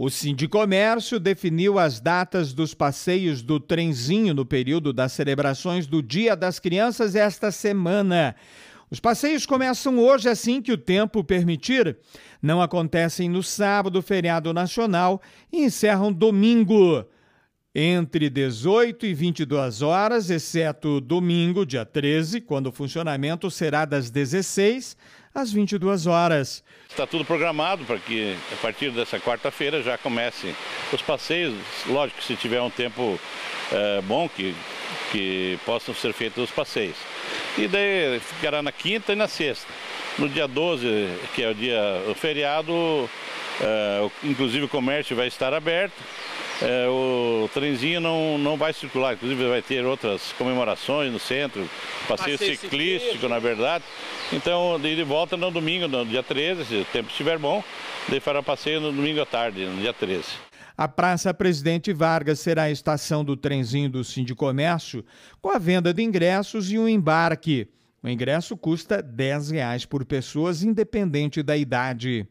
O Sindicomércio definiu as datas dos passeios do trenzinho no período das celebrações do Dia das Crianças esta semana. Os passeios começam hoje assim que o tempo permitir, não acontecem no sábado, feriado nacional, e encerram domingo entre 18 e 22 horas, exceto domingo, dia 13, quando o funcionamento será das 16 às 22 horas. Está tudo programado para que a partir dessa quarta-feira já comece os passeios. Lógico que se tiver um tempo é, bom que, que possam ser feitos os passeios. E daí ficará na quinta e na sexta. No dia 12, que é o dia o feriado, é, inclusive o comércio vai estar aberto é, o trenzinho não, não vai circular. Inclusive vai ter outras comemorações no centro, passeio, passeio ciclístico, na verdade. Então, de volta no domingo, no dia 13, se o tempo estiver bom, ele fará passeio no domingo à tarde, no dia 13. A Praça Presidente Vargas será a estação do trenzinho do Sindicomércio, com a venda de ingressos e um embarque. O ingresso custa R$ 10 por pessoas, independente da idade.